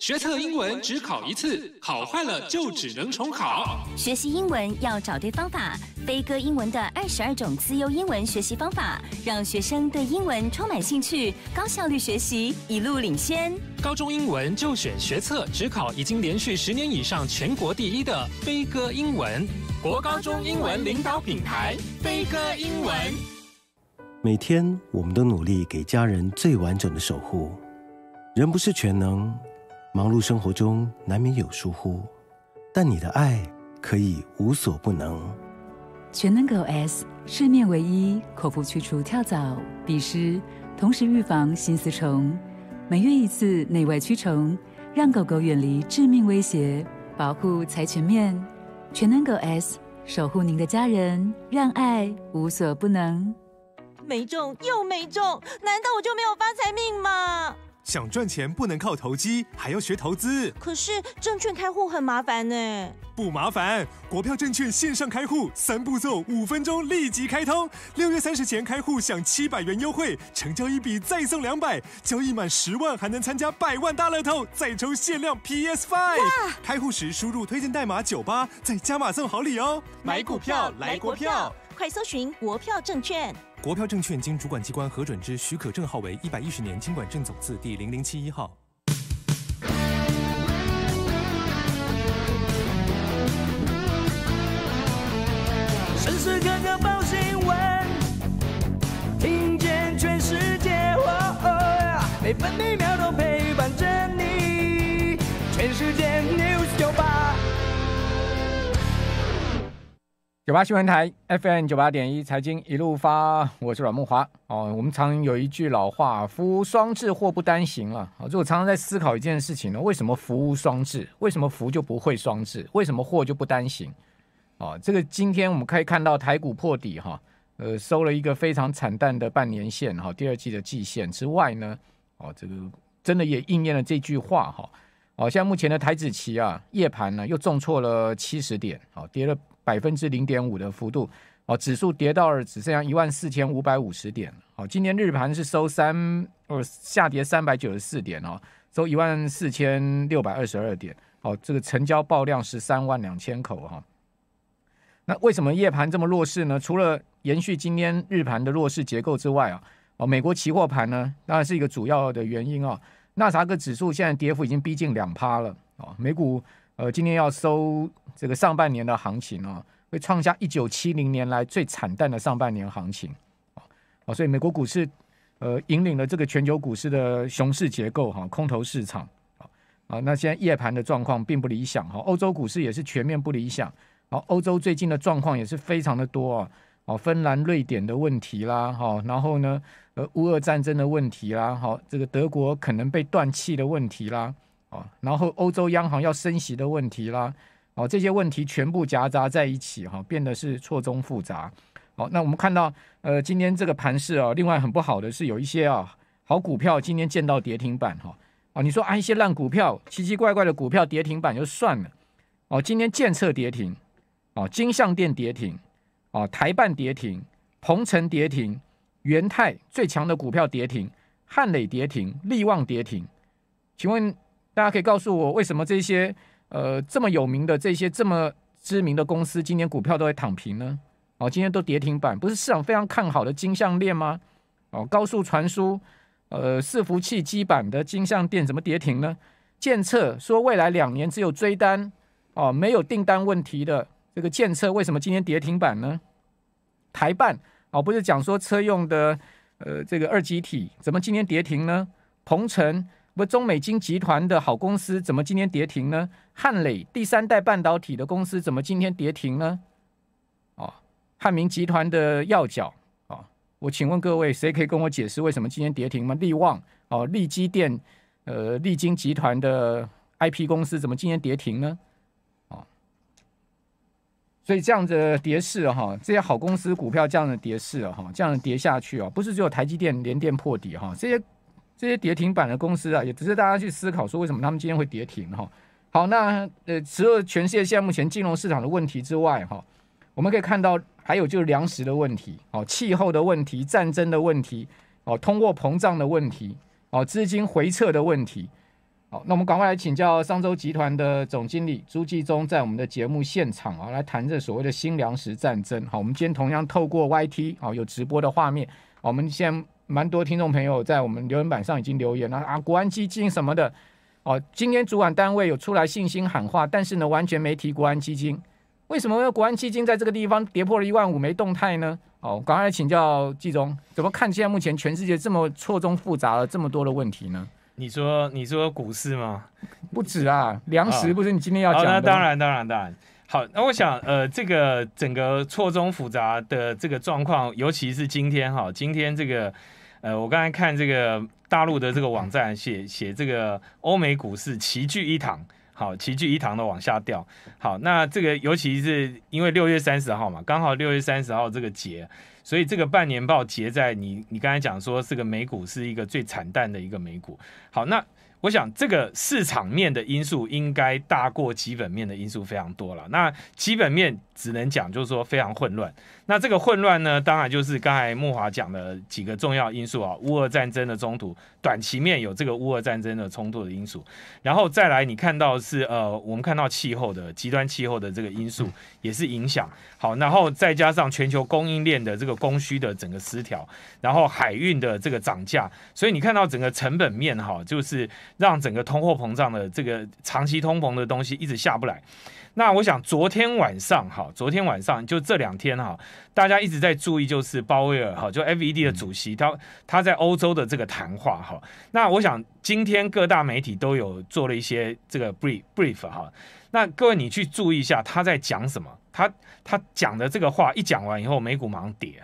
学测英文只考一次，考坏了就只能重考。学习英文要找对方法，飞哥英文的二十二种自由英文学习方法，让学生对英文充满兴趣，高效率学习，一路领先。高中英文就选学测只考，已经连续十年以上全国第一的飞哥英文，国高中英文领导品牌飞哥英文。每天我们都努力给家人最完整的守护。人不是全能，忙碌生活中难免有疏忽，但你的爱可以无所不能。全能狗 S，市面唯一口服去除跳蚤、鼻虱，同时预防心丝虫，每月一次内外驱虫，让狗狗远离致命威胁，保护才全面。全能狗 S 守护您的家人，让爱无所不能。没中又没中，难道我就没有发财命吗？想赚钱不能靠投机，还要学投资。可是证券开户很麻烦呢。不麻烦，国票证券线上开户三步骤，五分钟立即开通。六月三十前开户享七百元优惠，成交一笔再送两百，交易满十万还能参加百万大乐透，再抽限量 PS Five。开户时输入推荐代码九八再加码送好礼哦。买股票来国票，快搜寻国票证券。国票证券经主管机关核准之许可证号为一百一十年经管证总字第零零七一号。九八新闻台 FM 九八点一，财经一路发，我是阮木华哦。我们常有一句老话，“福双至，祸不单行”啊。啊，就我常常在思考一件事情呢：为什么福无双至？为什么福就不会双至？为什么祸就不单行？啊，这个今天我们可以看到台股破底哈，呃，收了一个非常惨淡的半年线哈，第二季的季线之外呢，哦，这个真的也应验了这句话哈。哦，像目前的台指期啊，夜盘呢又重挫了七十点，哦，跌了。百分之零点五的幅度哦，指数跌到了只剩下一万四千五百五十点哦。今天日盘是收三呃，下跌三百九十四点哦，收一万四千六百二十二点哦。这个成交爆量十三万两千口哈。那为什么夜盘这么弱势呢？除了延续今天日盘的弱势结构之外啊，哦，美国期货盘呢当然是一个主要的原因啊。纳克指数现在跌幅已经逼近两趴了啊，美股。呃，今天要收这个上半年的行情啊，会创下一九七零年来最惨淡的上半年行情啊，所以美国股市呃引领了这个全球股市的熊市结构哈，空头市场啊那现在夜盘的状况并不理想哈，欧洲股市也是全面不理想，啊，欧洲最近的状况也是非常的多啊，啊，芬兰、瑞典的问题啦，哈，然后呢，呃，乌俄战争的问题啦，哈，这个德国可能被断气的问题啦。啊，然后欧洲央行要升息的问题啦，哦，这些问题全部夹杂在一起哈，变得是错综复杂。好，那我们看到，呃，今天这个盘市啊，另外很不好的是有一些啊好股票今天见到跌停板哈，啊，你说啊一些烂股票、奇奇怪怪的股票跌停板就算了，哦，今天建策跌停，哦，金象店跌停，哦，台办跌停，鹏程跌停，元泰最强的股票跌停，汉磊跌停，力旺跌停，请问？大家可以告诉我，为什么这些呃这么有名的这些这么知名的公司，今年股票都会躺平呢？哦，今天都跌停板，不是市场非常看好的金项链吗？哦，高速传输，呃，伺服器基板的金项链怎么跌停呢？建测说未来两年只有追单，哦，没有订单问题的这个建测为什么今天跌停板呢？台办哦，不是讲说车用的呃这个二级体怎么今天跌停呢？鹏城。不，中美金集团的好公司怎么今天跌停呢？汉磊第三代半导体的公司怎么今天跌停呢？哦，汉明集团的药角啊，我请问各位，谁可以跟我解释为什么今天跌停吗？利旺哦，利基电，呃，利金集团的 I P 公司怎么今天跌停呢？哦，所以这样的跌势哈，这些好公司股票这样的跌势哈，这样的跌下去哦，不是只有台积电、连电破底哈，这些。这些跌停板的公司啊，也只是大家去思考说为什么他们今天会跌停哈。好，那呃，除了全世界现在目前金融市场的问题之外哈，我们可以看到还有就是粮食的问题哦，气候的问题，战争的问题哦，通货膨胀的问题哦，资金回撤的问题。好，那我们赶快来请教商州集团的总经理朱继忠在我们的节目现场啊，来谈这所谓的新粮食战争。好，我们今天同样透过 Y T 啊有直播的画面，我们先。蛮多听众朋友在我们留言板上已经留言了啊，国安基金什么的，哦，今天主管单位有出来信心喊话，但是呢，完全没提国安基金，为什么国安基金在这个地方跌破了一万五没动态呢？哦，我赶快请教季中，怎么看现在目前全世界这么错综复杂了这么多的问题呢？你说你说股市吗？不止啊，粮食不是你今天要讲的。当然当然当然。好，那我想呃，这个整个错综复杂的这个状况，尤其是今天哈，今天这个。呃，我刚才看这个大陆的这个网站，写写这个欧美股市齐聚一堂，好，齐聚一堂的往下掉，好，那这个尤其是因为六月三十号嘛，刚好六月三十号这个节，所以这个半年报结在你，你刚才讲说，这个美股是一个最惨淡的一个美股，好，那。我想，这个市场面的因素应该大过基本面的因素非常多了。那基本面只能讲，就是说非常混乱。那这个混乱呢，当然就是刚才木华讲的几个重要因素啊，乌俄战争的中途。短期面有这个乌俄战争的冲突的因素，然后再来你看到是呃，我们看到气候的极端气候的这个因素也是影响好，然后再加上全球供应链的这个供需的整个失调，然后海运的这个涨价，所以你看到整个成本面哈，就是让整个通货膨胀的这个长期通膨的东西一直下不来。那我想，昨天晚上哈，昨天晚上就这两天哈，大家一直在注意，就是鲍威尔哈，就 FED 的主席，他他在欧洲的这个谈话哈。那我想，今天各大媒体都有做了一些这个 brief brief 哈。那各位你去注意一下，他在讲什么？他他讲的这个话一讲完以后，美股马上跌。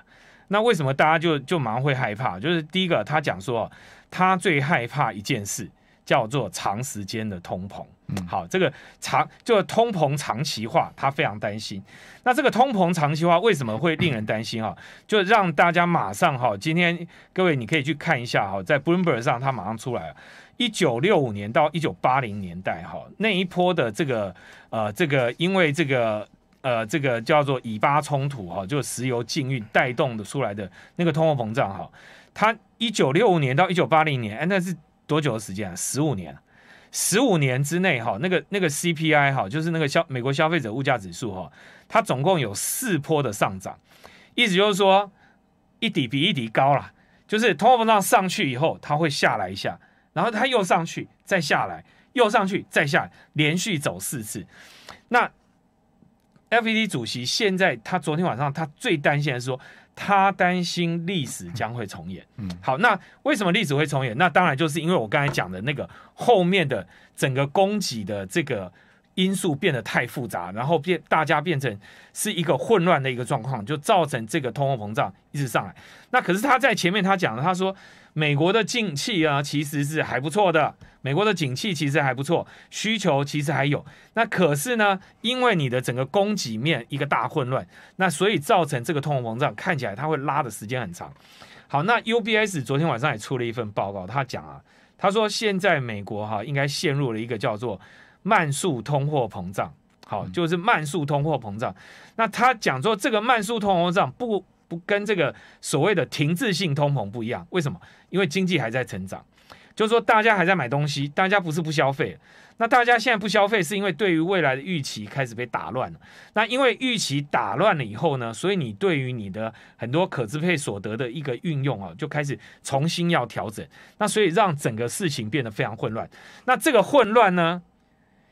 那为什么大家就就马上会害怕？就是第一个，他讲说他最害怕一件事。叫做长时间的通膨，好，这个长就通膨长期化，他非常担心。那这个通膨长期化为什么会令人担心啊？就让大家马上哈，今天各位你可以去看一下哈，在 Bloomberg 上它马上出来了。一九六五年到一九八零年代哈，那一波的这个呃这个因为这个呃这个叫做以巴冲突哈，就石油禁运带动的出来的那个通货膨胀哈，它一九六五年到一九八零年哎那是。多久的时间啊？十五年，十五年之内哈，那个那个 CPI 哈，就是那个消美国消费者物价指数哈，它总共有四波的上涨，意思就是说一底比一底高了，就是通货膨胀上去以后，它会下来一下，然后它又上去，再下来，又上去，再下，连续走四次。那 FED 主席现在他昨天晚上他最担心的说。他担心历史将会重演。嗯，好，那为什么历史会重演？那当然就是因为我刚才讲的那个后面的整个供给的这个因素变得太复杂，然后变大家变成是一个混乱的一个状况，就造成这个通货膨胀一直上来。那可是他在前面他讲了，他说。美国的景气啊，其实是还不错的。美国的景气其实还不错，需求其实还有。那可是呢，因为你的整个供给面一个大混乱，那所以造成这个通货膨胀看起来它会拉的时间很长。好，那 UBS 昨天晚上也出了一份报告，他讲啊，他说现在美国哈应该陷入了一个叫做慢速通货膨胀。好，就是慢速通货膨胀。那他讲说这个慢速通货膨胀不。跟这个所谓的停滞性通膨不一样，为什么？因为经济还在成长，就是说大家还在买东西，大家不是不消费。那大家现在不消费，是因为对于未来的预期开始被打乱了。那因为预期打乱了以后呢，所以你对于你的很多可支配所得的一个运用啊，就开始重新要调整。那所以让整个事情变得非常混乱。那这个混乱呢，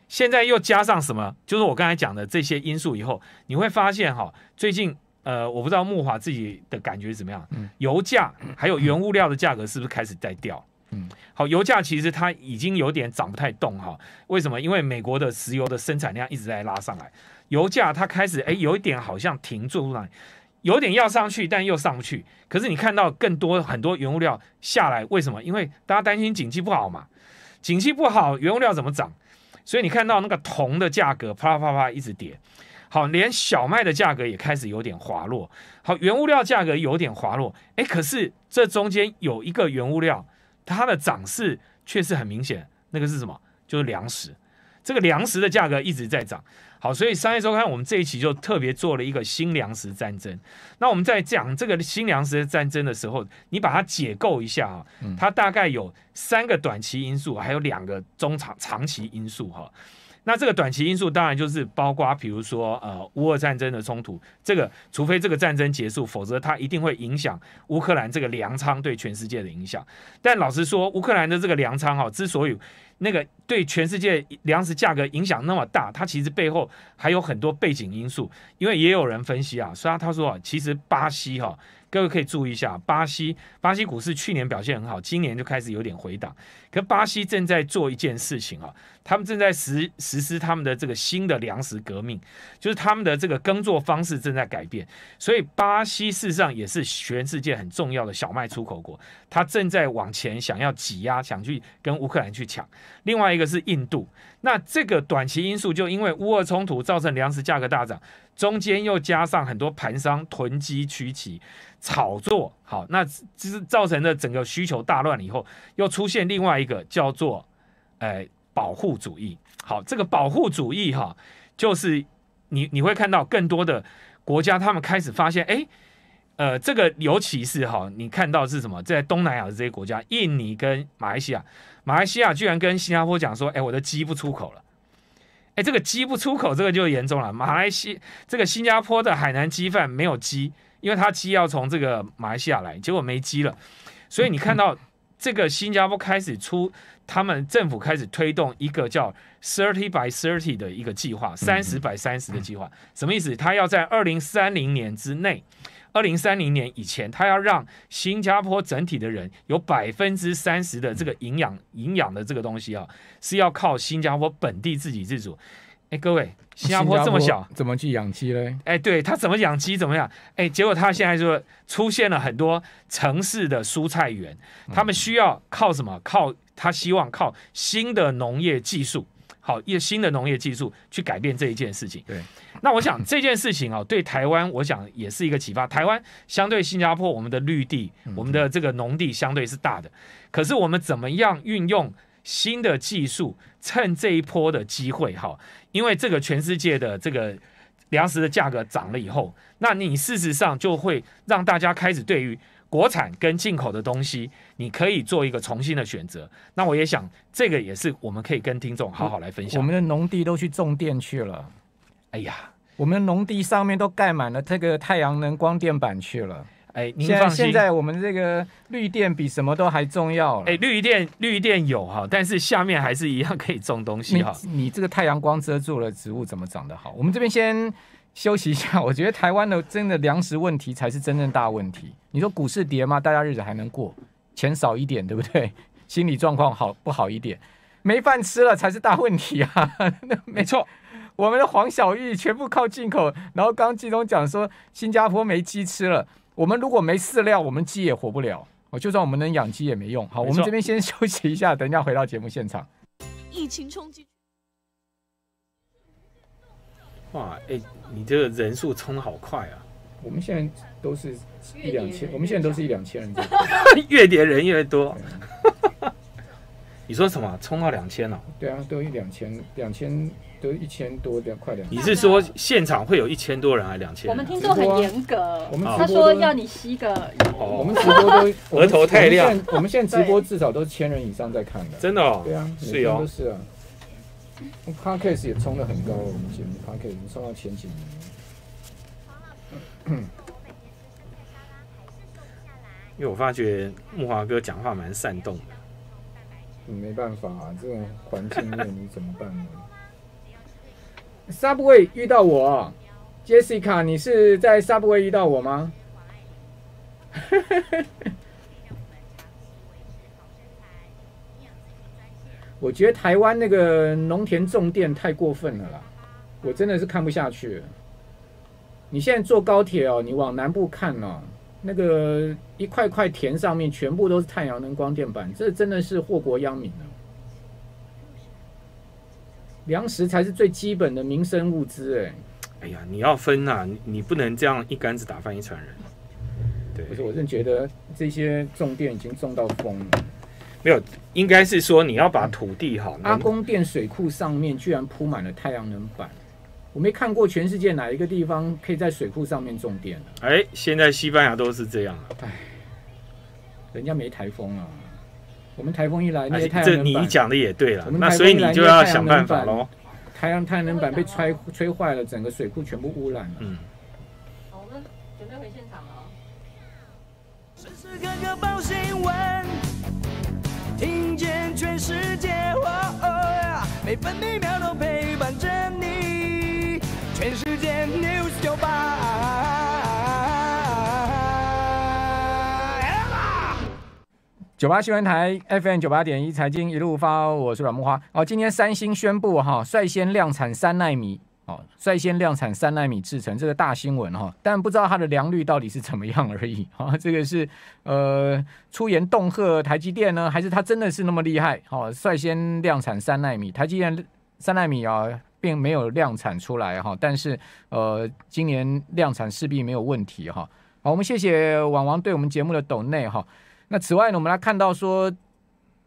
现在又加上什么？就是我刚才讲的这些因素以后，你会发现哈，最近。呃，我不知道木华自己的感觉怎么样。嗯，油价还有原物料的价格是不是开始在掉？嗯，好，油价其实它已经有点涨不太动哈。为什么？因为美国的石油的生产量一直在拉上来，油价它开始哎有一点好像停住了，有点要上去，但又上不去。可是你看到更多很多原物料下来，为什么？因为大家担心景气不好嘛，景气不好，原物料怎么涨？所以你看到那个铜的价格啪啪啪一直跌。好，连小麦的价格也开始有点滑落。好，原物料价格有点滑落。哎，可是这中间有一个原物料，它的涨势却是很明显。那个是什么？就是粮食。这个粮食的价格一直在涨。好，所以商业周刊我们这一期就特别做了一个新粮食战争。那我们在讲这个新粮食战争的时候，你把它解构一下啊，它大概有三个短期因素，还有两个中长长期因素哈。那这个短期因素当然就是包括，比如说呃，乌俄战争的冲突，这个除非这个战争结束，否则它一定会影响乌克兰这个粮仓对全世界的影响。但老实说，乌克兰的这个粮仓哈，之所以那个对全世界粮食价格影响那么大，它其实背后还有很多背景因素。因为也有人分析啊，虽然他说啊，其实巴西哈，各位可以注意一下，巴西巴西股市去年表现很好，今年就开始有点回档。可巴西正在做一件事情啊。他们正在实实施他们的这个新的粮食革命，就是他们的这个耕作方式正在改变。所以巴西事实上也是全世界很重要的小麦出口国，它正在往前想要挤压，想去跟乌克兰去抢。另外一个是印度，那这个短期因素就因为乌俄冲突造成粮食价格大涨，中间又加上很多盘商囤积取奇、炒作，好，那就是造成了整个需求大乱以后，又出现另外一个叫做，哎。保护主义，好，这个保护主义哈，就是你你会看到更多的国家，他们开始发现，哎，呃，这个尤其是哈，你看到是什么，在东南亚的这些国家，印尼跟马来西亚，马来西亚居然跟新加坡讲说，哎，我的鸡不出口了，哎，这个鸡不出口，这个就严重了。马来西这个新加坡的海南鸡饭没有鸡，因为它鸡要从这个马来西亚来，结果没鸡了，所以你看到这个新加坡开始出。他们政府开始推动一个叫 Thirty by Thirty 的一个计划，三十百三十的计划，什么意思？他要在二零三零年之内，二零三零年以前，他要让新加坡整体的人有百分之三十的这个营养营养的这个东西啊，是要靠新加坡本地自给自足。哎，各位，新加坡这么小，怎么去养鸡嘞？哎，对他怎么养鸡，怎么样？哎，结果他现在就出现了很多城市的蔬菜园，他们需要靠什么？靠他希望靠新的农业技术，好，业新的农业技术去改变这一件事情。对，那我想这件事情啊，对台湾，我想也是一个启发。台湾相对新加坡，我们的绿地，我们的这个农地相对是大的，可是我们怎么样运用新的技术，趁这一波的机会，哈，因为这个全世界的这个粮食的价格涨了以后，那你事实上就会让大家开始对于。国产跟进口的东西，你可以做一个重新的选择。那我也想，这个也是我们可以跟听众好好来分享。我们的农地都去种电去了，哎呀，我们的农地上面都盖满了这个太阳能光电板去了。哎，现在现在我们这个绿电比什么都还重要了。哎，绿电绿电有哈，但是下面还是一样可以种东西哈。你这个太阳光遮住了，植物怎么长得好？我们这边先。休息一下，我觉得台湾的真的粮食问题才是真正大问题。你说股市跌吗？大家日子还能过，钱少一点，对不对？心理状况好不好一点？没饭吃了才是大问题啊！没错，我们的黄小玉全部靠进口。然后刚季中讲说，新加坡没鸡吃了，我们如果没饲料，我们鸡也活不了。哦，就算我们能养鸡也没用。好，我们这边先休息一下，等一下回到节目现场。疫情冲击。哇，哎，你这个人数冲好快啊！我们现在都是一两千，我们现在都是一两千人多，越叠人越多。你说什么？冲到两千了？对啊，都一两千，两千都一千多，两快两。你是说现场会有一千多人还是两千？我们听说很严格，我们他说要你吸个。我们直播都 额头太亮，我们现在直播至少都是千人以上在看的，真的哦，对啊，是哦，是啊。p 卡 k c a s e 也冲的很高，我们节目 p k c a s e 已经冲到前几名。因为我发觉木华哥讲话蛮煽动的，你没办法，啊，这种环境你怎么办呢？Subway 遇到我，Jessica，你是在 Subway 遇到我吗？我觉得台湾那个农田种电太过分了啦，我真的是看不下去。你现在坐高铁哦，你往南部看哦，那个一块块田上面全部都是太阳能光电板，这真的是祸国殃民了。粮食才是最基本的民生物资，哎，哎呀，你要分呐，你你不能这样一竿子打翻一船人。对，不是，我是觉得这些种电已经种到疯了。没有，应该是说你要把土地好。阿公殿水库上面居然铺满了太阳能板，我没看过全世界哪一个地方可以在水库上面种电的。哎，现在西班牙都是这样。哎，人家没台风啊，我们台风一来那些太阳能板……你讲的也对了，那所以你就要想办法喽。太阳太阳能板被吹吹坏了，整个水库全部污染了。嗯，我们准备回现场了。时时刻刻报新闻。全世界，每分每秒都陪伴着你。全世界 News 九八。九八新闻台 FM 九八点一财经一路发，我是阮木花。哦，今天三星宣布哈，率先量产三纳米。哦，率先量产三纳米制程这个大新闻哈，但不知道它的良率到底是怎么样而已哈，这个是呃出言恫吓台积电呢，还是它真的是那么厉害？哈，率先量产三纳米，台积电三纳米啊，并没有量产出来哈，但是呃，今年量产势必没有问题哈。好，我们谢谢网王对我们节目的抖内哈。那此外呢，我们来看到说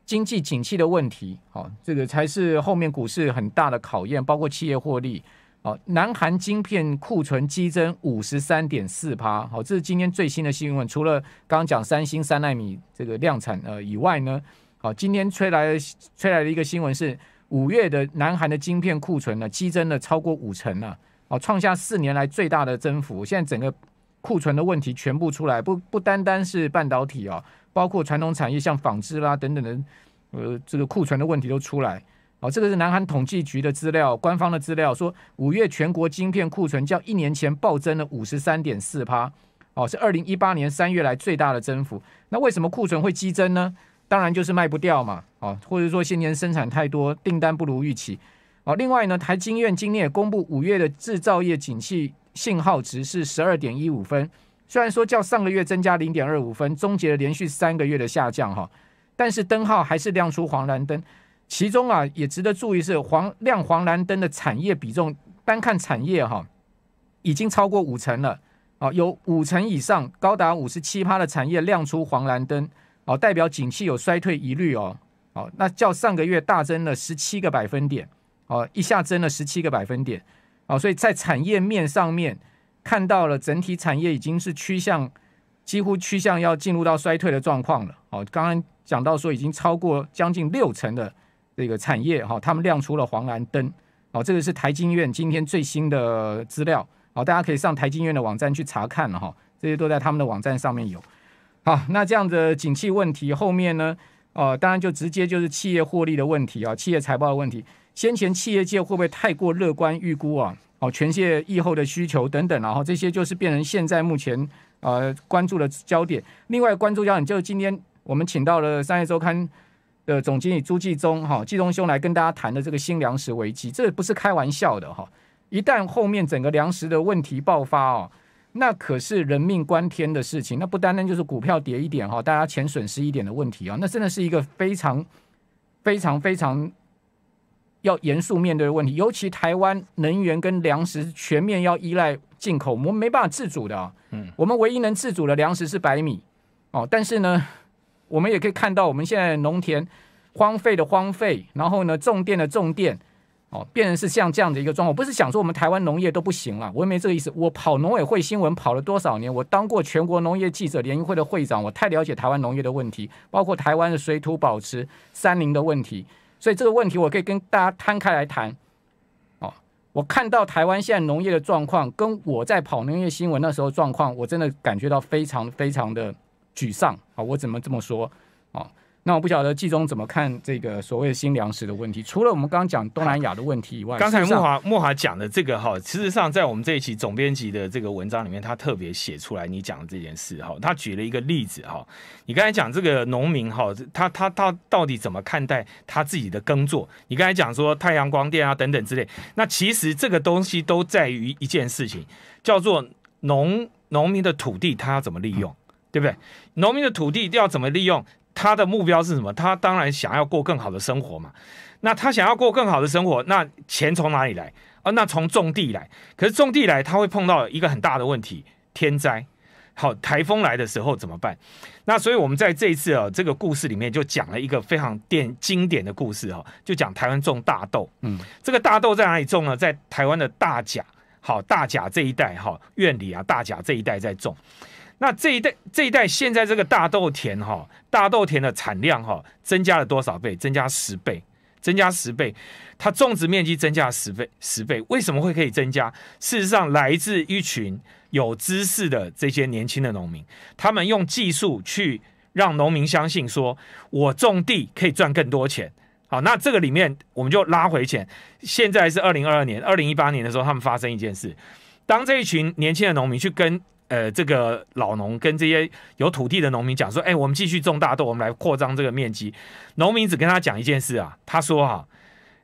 经济景气的问题，好，这个才是后面股市很大的考验，包括企业获利。好，南韩晶片库存激增五十三点四趴。好，这是今天最新的新闻。除了刚刚讲三星三纳米这个量产呃以外呢，好，今天吹来吹来的一个新闻是，五月的南韩的晶片库存呢激增了超过五成啊，好，创下四年来最大的增幅。现在整个库存的问题全部出来，不不单单是半导体哦，包括传统产业像纺织啦等等的，呃，这个库存的问题都出来。哦，这个是南韩统计局的资料，官方的资料说，五月全国晶片库存较一年前暴增了五十三点四趴，哦，是二零一八年三月来最大的增幅。那为什么库存会激增呢？当然就是卖不掉嘛，哦，或者说今年生产太多，订单不如预期，哦，另外呢，台经院今天也公布五月的制造业景气信号值是十二点一五分，虽然说较上个月增加零点二五分，终结了连续三个月的下降哈，但是灯号还是亮出黄蓝灯。其中啊，也值得注意是黄亮黄蓝灯的产业比重，单看产业哈，已经超过五成了啊，有五成以上，高达五十七趴的产业亮出黄蓝灯啊，代表景气有衰退疑虑哦。哦，那较上个月大增了十七个百分点哦，一下增了十七个百分点哦，所以在产业面上面看到了整体产业已经是趋向几乎趋向要进入到衰退的状况了哦。刚刚讲到说已经超过将近六成的。这个产业哈，他们亮出了黄蓝灯好，这个是台经院今天最新的资料好，大家可以上台经院的网站去查看哈，这些都在他们的网站上面有。好，那这样的景气问题后面呢，呃，当然就直接就是企业获利的问题啊，企业财报的问题，先前企业界会不会太过乐观预估啊？哦，全介疫后的需求等等，然后这些就是变成现在目前呃关注的焦点。另外关注焦点就是今天我们请到了商业周刊。的总经理朱继忠，哈，继忠兄来跟大家谈的这个新粮食危机，这不是开玩笑的哈。一旦后面整个粮食的问题爆发哦，那可是人命关天的事情，那不单单就是股票跌一点哈，大家钱损失一点的问题啊，那真的是一个非常、非常、非常要严肃面对的问题。尤其台湾能源跟粮食全面要依赖进口，我们没办法自主的。嗯，我们唯一能自主的粮食是白米哦，但是呢。我们也可以看到，我们现在农田荒废的荒废，然后呢，种电的种电，哦，变成是像这样的一个状况。我不是想说我们台湾农业都不行了，我也没这个意思。我跑农委会新闻跑了多少年，我当过全国农业记者联谊会的会长，我太了解台湾农业的问题，包括台湾的水土保持、山林的问题。所以这个问题，我可以跟大家摊开来谈。哦，我看到台湾现在农业的状况，跟我在跑农业新闻那时候状况，我真的感觉到非常非常的。沮丧啊！我怎么这么说啊？那我不晓得季中怎么看这个所谓新粮食的问题。除了我们刚刚讲东南亚的问题以外，刚才莫华莫华讲的这个哈，事实上在我们这一期总编辑的这个文章里面，他特别写出来你讲的这件事哈，他举了一个例子哈。你刚才讲这个农民哈，他他他到底怎么看待他自己的耕作？你刚才讲说太阳光电啊等等之类，那其实这个东西都在于一件事情，叫做农农民的土地，他要怎么利用？对不对？农民的土地要怎么利用？他的目标是什么？他当然想要过更好的生活嘛。那他想要过更好的生活，那钱从哪里来啊？那从种地来。可是种地来，他会碰到一个很大的问题：天灾。好，台风来的时候怎么办？那所以我们在这一次啊，这个故事里面就讲了一个非常典经典的故事哈，就讲台湾种大豆。嗯，这个大豆在哪里种呢？在台湾的大甲，好大甲这一带哈，院里啊，大甲这一带在种。那这一代这一代现在这个大豆田哈，大豆田的产量哈增加了多少倍？增加十倍，增加十倍，它种植面积增加十倍十倍。为什么会可以增加？事实上，来自一群有知识的这些年轻的农民，他们用技术去让农民相信说，我种地可以赚更多钱。好，那这个里面我们就拉回钱。现在是二零二二年，二零一八年的时候，他们发生一件事，当这一群年轻的农民去跟。呃，这个老农跟这些有土地的农民讲说：“哎，我们继续种大豆，我们来扩张这个面积。”农民只跟他讲一件事啊，他说：“哈，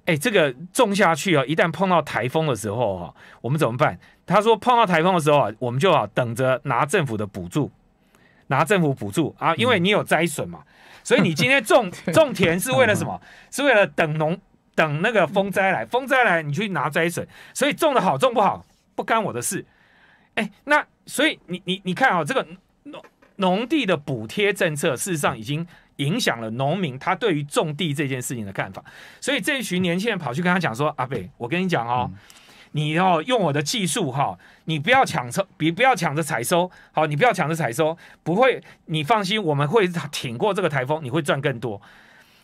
哎，这个种下去啊，一旦碰到台风的时候哈，我们怎么办？”他说：“碰到台风的时候啊，我们就等着拿政府的补助，拿政府补助啊，因为你有灾损嘛。所以你今天种种田是为了什么？是为了等农等那个风灾来，风灾来你去拿灾损。所以种的好种不好不干我的事。哎，那。”所以你你你看啊，这个农农地的补贴政策，事实上已经影响了农民他对于种地这件事情的看法。所以这一群年轻人跑去跟他讲说：“阿北，我跟你讲哦，你要用我的技术哈，你不要抢收，别不要抢着采收，好，你不要抢着采收，不会，你放心，我们会挺过这个台风，你会赚更多。”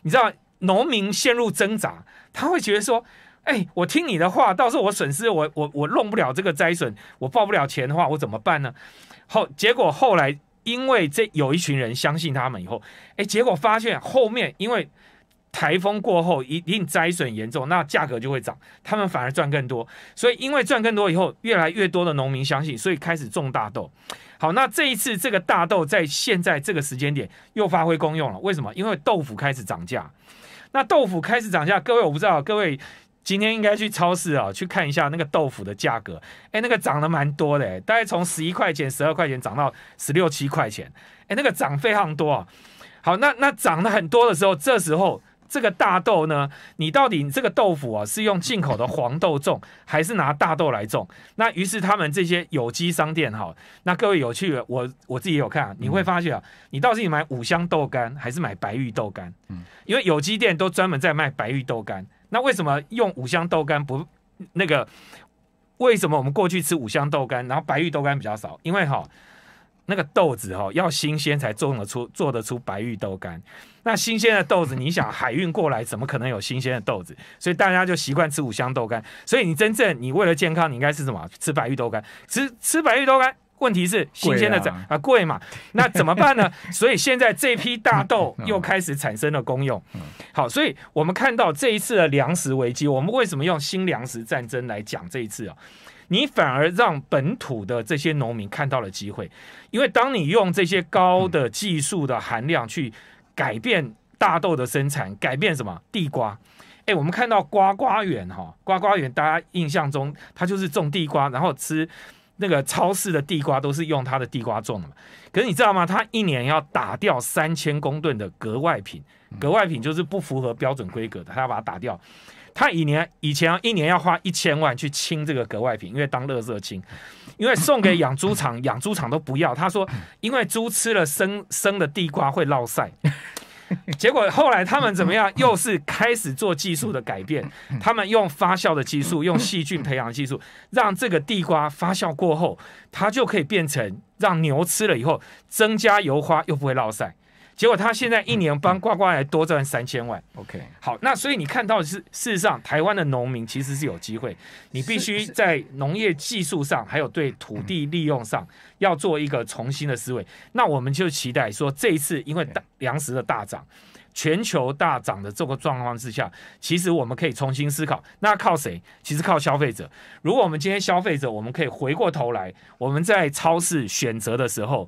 你知道，农民陷入挣扎，他会觉得说。哎，我听你的话，到时候我损失，我我我弄不了这个灾损，我报不了钱的话，我怎么办呢？后结果后来因为这有一群人相信他们以后，哎，结果发现后面因为台风过后一定灾损严重，那价格就会涨，他们反而赚更多。所以因为赚更多以后，越来越多的农民相信，所以开始种大豆。好，那这一次这个大豆在现在这个时间点又发挥功用了，为什么？因为豆腐开始涨价，那豆腐开始涨价，各位我不知道各位。今天应该去超市啊，去看一下那个豆腐的价格。哎，那个涨了蛮多的，大概从十一块钱、十二块钱涨到十六七块钱。哎，那个涨非常多啊。好，那那涨了很多的时候，这时候这个大豆呢，你到底这个豆腐啊是用进口的黄豆种，还是拿大豆来种？那于是他们这些有机商店，好，那各位有去，我我自己有看，你会发现啊，你到底买五香豆干还是买白玉豆干？嗯，因为有机店都专门在卖白玉豆干。那为什么用五香豆干不那个？为什么我们过去吃五香豆干，然后白玉豆干比较少？因为哈，那个豆子哈要新鲜才种得出，做得出白玉豆干。那新鲜的豆子，你想海运过来，怎么可能有新鲜的豆子？所以大家就习惯吃五香豆干。所以你真正你为了健康，你应该是什么？吃白玉豆干，吃吃白玉豆干。问题是新鲜的，长啊贵嘛，那怎么办呢？所以现在这批大豆又开始产生了功用。好，所以我们看到这一次的粮食危机，我们为什么用新粮食战争来讲这一次啊？你反而让本土的这些农民看到了机会，因为当你用这些高的技术的含量去改变大豆的生产，改变什么？地瓜。哎，我们看到瓜瓜园哈，瓜瓜园大家印象中它就是种地瓜，然后吃。那个超市的地瓜都是用他的地瓜种的嘛？可是你知道吗？他一年要打掉三千公吨的格外品，格外品就是不符合标准规格的，他要把它打掉。他一年以前一年要花一千万去清这个格外品，因为当垃圾清，因为送给养猪场，养猪场都不要。他说，因为猪吃了生生的地瓜会落晒，结果后来他们怎么样？又是开始做技术的改变。他们用发酵的技术，用细菌培养技术，让这个地瓜发酵过后，它就可以变成让牛吃了以后增加油花，又不会落散。结果他现在一年帮瓜瓜来多赚三千万。OK，好，那所以你看到是事实上，台湾的农民其实是有机会。你必须在农业技术上，还有对土地利用上，要做一个重新的思维。那我们就期待说，这一次因为大粮食的大涨，全球大涨的这个状况之下，其实我们可以重新思考。那靠谁？其实靠消费者。如果我们今天消费者，我们可以回过头来，我们在超市选择的时候，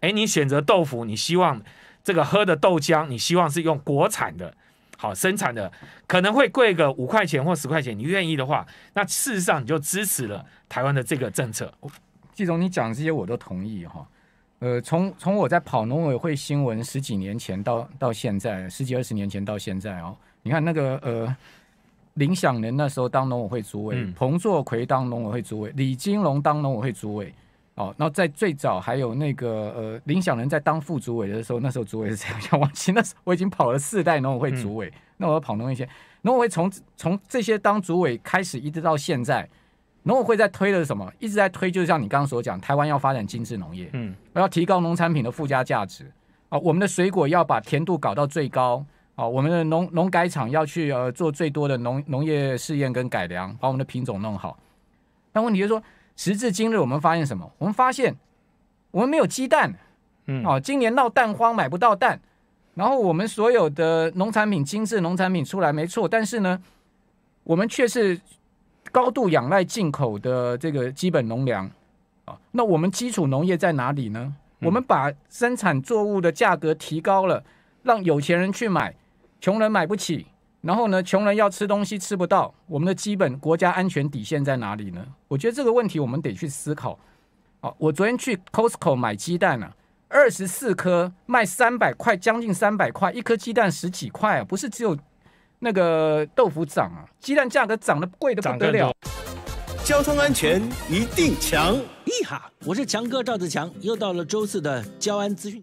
哎，你选择豆腐，你希望。这个喝的豆浆，你希望是用国产的好生产的，可能会贵个五块钱或十块钱，你愿意的话，那事实上你就支持了台湾的这个政策。季总，你讲这些我都同意哈。呃，从从我在跑农委会新闻十几年前到到现在，十几二十年前到现在哦，你看那个呃林享年那时候当农委会主委，彭作奎当农委会主委，李金龙当农委会主委。好，那在最早还有那个呃林享人在当副主委的时候，那时候主委是谁？样？想忘记那时我已经跑了四代农委会主委，那我要跑农业线。农委会从从这些当主委开始，一直到现在，农委会在推的是什么？一直在推，就是像你刚刚所讲，台湾要发展精致农业，嗯，要提高农产品的附加价值啊。我们的水果要把甜度搞到最高啊。我们的农农改厂要去呃做最多的农农业试验跟改良，把我们的品种弄好。但问题是说。时至今日，我们发现什么？我们发现，我们没有鸡蛋，嗯，哦，今年闹蛋荒，买不到蛋。然后我们所有的农产品、精致农产品出来没错，但是呢，我们却是高度仰赖进口的这个基本农粮，啊，那我们基础农业在哪里呢？我们把生产作物的价格提高了，让有钱人去买，穷人买不起。然后呢，穷人要吃东西吃不到，我们的基本国家安全底线在哪里呢？我觉得这个问题我们得去思考。好，我昨天去 Costco 买鸡蛋啊，二十四颗卖三百块，将近三百块，一颗鸡蛋十几块啊，不是只有那个豆腐涨啊，鸡蛋价格涨得贵的不得了。交通安全一定强，一哈，我是强哥赵子强，又到了周四的交安资讯。